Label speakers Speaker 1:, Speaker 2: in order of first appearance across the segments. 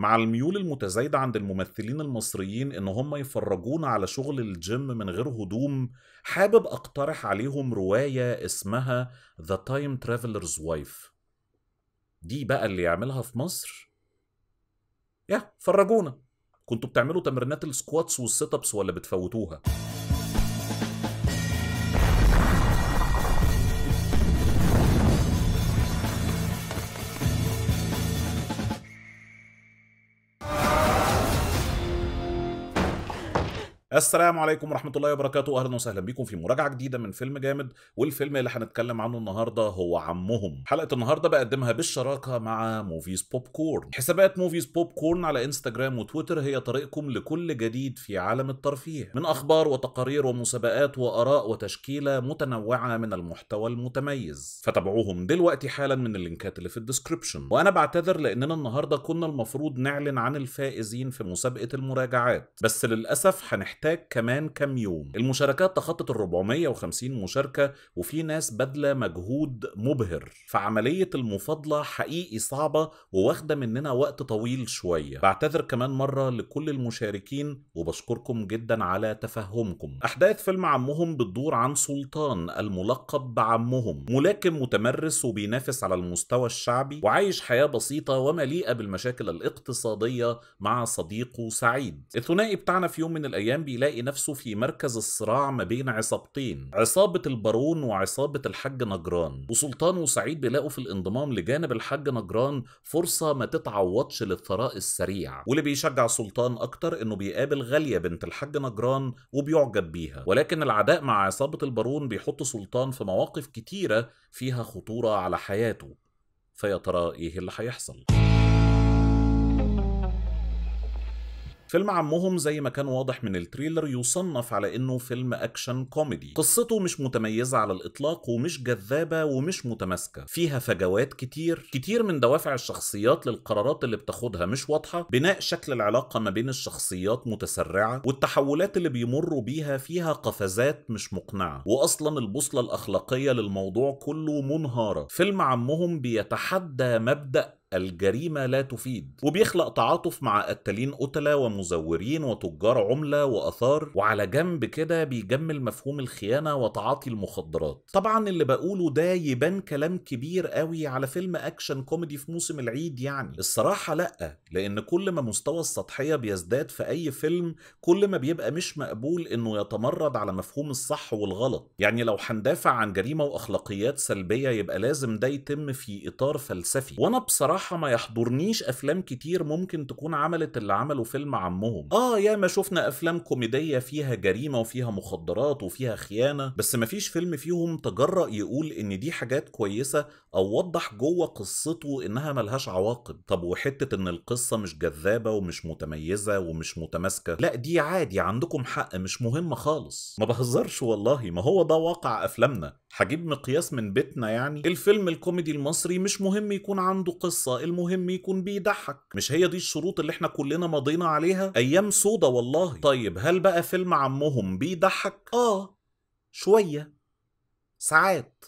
Speaker 1: مع الميول المتزايدة عند الممثلين المصريين إن هم يفرجونا على شغل الجيم من غير هدوم حابب أقترح عليهم رواية اسمها The Time Traveler's Wife دي بقى اللي يعملها في مصر يا فرجونا كنتوا بتعملوا تمرينات السكواتس والسيت ابس ولا بتفوتوها السلام عليكم ورحمة الله وبركاته أهلا وسهلا بيكم في مراجعة جديدة من فيلم جامد والفيلم اللي هنتكلم عنه النهاردة هو عمهم حلقة النهاردة بقدمها بالشراكة مع موفيز بوب كورن حسابات موفيز بوب كورن على انستجرام وتويتر هي طريقكم لكل جديد في عالم الترفيه من أخبار وتقارير ومسابقات وآراء وتشكيلة متنوعة من المحتوى المتميز فتابعوهم دلوقتي حالا من اللينكات اللي في الديسكريبشن وأنا بعتذر لأننا النهاردة كنا المفروض نعلن عن الفائزين في مسابقة المراجعات بس للأسف هنحتاج محتاج كمان كم يوم المشاركات تخطت ال 450 مشاركة وفي ناس بدلة مجهود مبهر فعملية المفاضلة حقيقي صعبة وواخدة مننا وقت طويل شوية بعتذر كمان مرة لكل المشاركين وبشكركم جدا على تفهمكم أحداث فيلم عمهم بتدور عن سلطان الملقب بعمهم ملاكم متمرس وبينافس على المستوى الشعبي وعايش حياة بسيطة ومليئة بالمشاكل الاقتصادية مع صديقه سعيد الثنائي بتاعنا في يوم من الأيام بيلاقي نفسه في مركز الصراع ما بين عصابتين عصابة البارون وعصابة الحاج نجران وسلطان وسعيد بيلاقوا في الانضمام لجانب الحاج نجران فرصة ما تتعوضش للثراء السريع واللي بيشجع سلطان أكتر إنه بيقابل غالية بنت الحاج نجران وبيعجب بيها ولكن العداء مع عصابة البارون بيحط سلطان في مواقف كتيرة فيها خطورة على حياته فيا ترى إيه اللي هيحصل؟ فيلم عمهم زي ما كان واضح من التريلر يصنف على انه فيلم اكشن كوميدي قصته مش متميزه على الاطلاق ومش جذابه ومش متماسكه فيها فجوات كتير كتير من دوافع الشخصيات للقرارات اللي بتاخدها مش واضحه بناء شكل العلاقه ما بين الشخصيات متسرعه والتحولات اللي بيمروا بيها فيها قفزات مش مقنعه واصلا البوصله الاخلاقيه للموضوع كله منهاره فيلم عمهم بيتحدى مبدا الجريمة لا تفيد وبيخلق تعاطف مع قتالين قتلة ومزورين وتجار عملة وأثار وعلى جنب كده بيجمل مفهوم الخيانة وتعاطي المخدرات طبعا اللي بقوله ده يبان كلام كبير قوي على فيلم أكشن كوميدي في موسم العيد يعني الصراحة لأ لأن كل ما مستوى السطحية بيزداد في أي فيلم كل ما بيبقى مش مقبول إنه يتمرد على مفهوم الصح والغلط يعني لو هندافع عن جريمة وأخلاقيات سلبية يبقى لازم ده يتم في إطار فلسفي وأنا بصراحة بصراحه ما يحضرنيش افلام كتير ممكن تكون عملت اللي عمله فيلم عمهم اه ياما شفنا افلام كوميديه فيها جريمه وفيها مخدرات وفيها خيانه بس ما فيش فيلم فيهم تجرأ يقول ان دي حاجات كويسه او وضح جوه قصته انها ملهاش عواقب طب وحته ان القصه مش جذابه ومش متميزه ومش متماسكه لا دي عادي عندكم حق مش مهمه خالص ما بهزرش والله ما هو ده واقع افلامنا هجيب مقياس من بيتنا يعني الفيلم الكوميدي المصري مش مهم يكون عنده قصه المهم يكون بيضحك مش هي دي الشروط اللي احنا كلنا مضينا عليها ايام سودا والله طيب هل بقى فيلم عمهم بيضحك اه شوية ساعات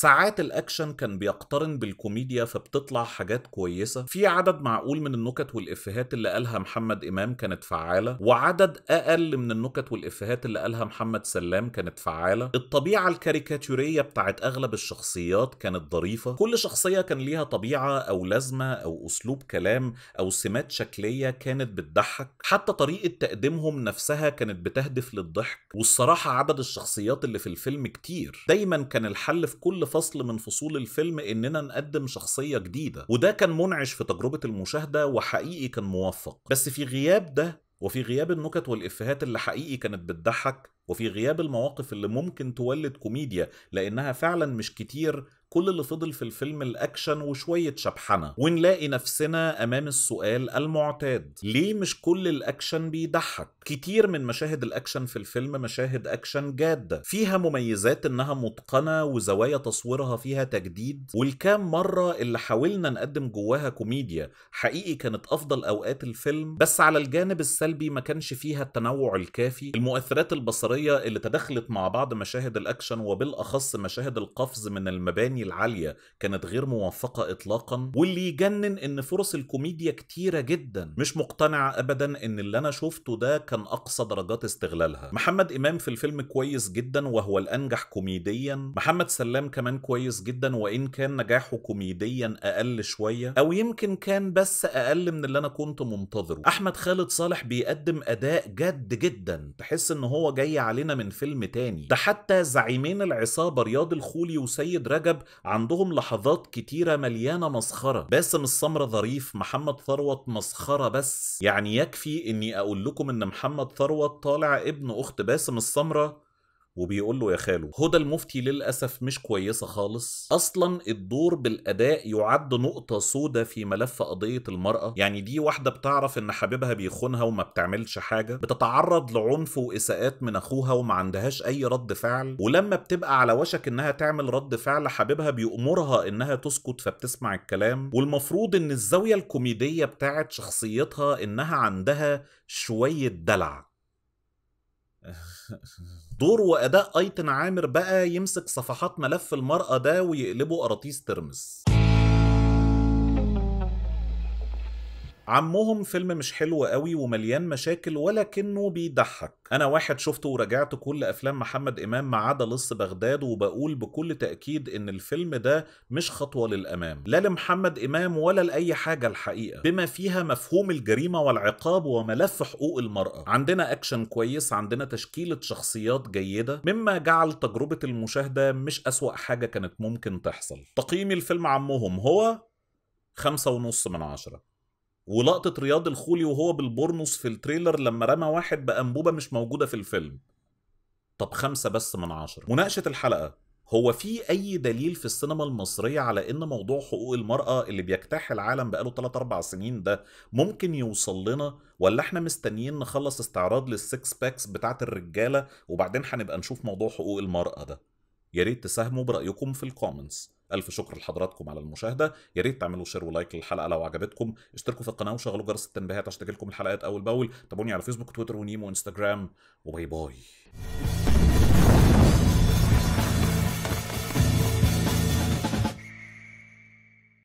Speaker 1: ساعات الاكشن كان بيقترن بالكوميديا فبتطلع حاجات كويسه في عدد معقول من النكت والافيهات اللي قالها محمد امام كانت فعاله وعدد اقل من النكت والافيهات اللي قالها محمد سلام كانت فعاله الطبيعه الكاريكاتوريه بتاعت اغلب الشخصيات كانت ظريفه كل شخصيه كان ليها طبيعه او لازمه او اسلوب كلام او سمات شكليه كانت بتضحك حتى طريقه تقديمهم نفسها كانت بتهدف للضحك والصراحه عدد الشخصيات اللي في الفيلم كتير دايما كان الحل في كل فصل من فصول الفيلم اننا نقدم شخصيه جديده وده كان منعش في تجربه المشاهده وحقيقي كان موفق بس في غياب ده وفي غياب النكت والإفهات اللي حقيقي كانت بتضحك وفي غياب المواقف اللي ممكن تولد كوميديا لأنها فعلا مش كتير كل اللي فضل في الفيلم الاكشن وشويه شبحنه ونلاقي نفسنا امام السؤال المعتاد ليه مش كل الاكشن بيضحك كتير من مشاهد الاكشن في الفيلم مشاهد اكشن جاده فيها مميزات انها متقنه وزوايا تصويرها فيها تجديد والكام مره اللي حاولنا نقدم جواها كوميديا حقيقي كانت افضل اوقات الفيلم بس على الجانب السلبي ما كانش فيها التنوع الكافي المؤثرات البصريه اللي تدخلت مع بعض مشاهد الاكشن وبالاخص مشاهد القفز من المباني المباني العالية كانت غير موفقة إطلاقا واللي يجنن إن فرص الكوميديا كتيرة جدا مش مقتنع أبدا إن اللي أنا شفته ده كان أقصى درجات استغلالها محمد إمام في الفيلم كويس جدا وهو الأنجح كوميديا محمد سلام كمان كويس جدا وإن كان نجاحه كوميديا أقل شوية أو يمكن كان بس أقل من اللي أنا كنت منتظره أحمد خالد صالح بيقدم أداء جد جدا تحس إن هو جاي علينا من فيلم تاني ده حتى زعيمين العصابة رياض الخولي وسيد رجب عندهم لحظات كتيرة مليانة مسخرة باسم السمرة ظريف محمد ثروت مسخرة بس يعني يكفي اني اقول لكم ان محمد ثروت طالع ابن اخت باسم السمرة وبيقول له يا خالو هدى المفتي للأسف مش كويسة خالص أصلا الدور بالأداء يعد نقطة سودة في ملف قضية المرأة يعني دي واحدة بتعرف إن حبيبها بيخونها وما بتعملش حاجة بتتعرض لعنف وإساءات من أخوها وما عندهاش أي رد فعل ولما بتبقى على وشك إنها تعمل رد فعل حبيبها بيأمرها إنها تسكت فبتسمع الكلام والمفروض إن الزاوية الكوميدية بتاعت شخصيتها إنها عندها شوية دلع دور واداء ايتن عامر بقى يمسك صفحات ملف المراه ده ويقلبه قراطيس ترمس عمهم فيلم مش حلو قوي ومليان مشاكل ولكنه بيضحك انا واحد شفته وراجعت كل افلام محمد امام ما عدا لص بغداد وبقول بكل تاكيد ان الفيلم ده مش خطوه للامام لا لمحمد امام ولا لاي حاجه الحقيقه بما فيها مفهوم الجريمه والعقاب وملف حقوق المراه عندنا اكشن كويس عندنا تشكيله شخصيات جيده مما جعل تجربه المشاهده مش اسوا حاجه كانت ممكن تحصل تقييمي الفيلم عمهم هو خمسة ونص من عشرة ولقطه رياض الخولي وهو بالبورنوس في التريلر لما رمى واحد بانبوبه مش موجوده في الفيلم طب خمسة بس من عشرة مناقشة الحلقة هو في أي دليل في السينما المصرية على إن موضوع حقوق المرأة اللي بيجتاح العالم بقاله 3 أربع سنين ده ممكن يوصل لنا ولا إحنا مستنيين نخلص استعراض للسكس باكس بتاعة الرجالة وبعدين هنبقى نشوف موضوع حقوق المرأة ده؟ يا ريت تساهموا برأيكم في الكومنتس الف شكر لحضراتكم على المشاهده يا ريت تعملوا شير ولايك للحلقه لو عجبتكم اشتركوا في القناه وشغلوا جرس التنبيهات عشان تجيلكم الحلقات اول باول تابعوني على فيسبوك وتويتر ونيمو وانستجرام وباي باي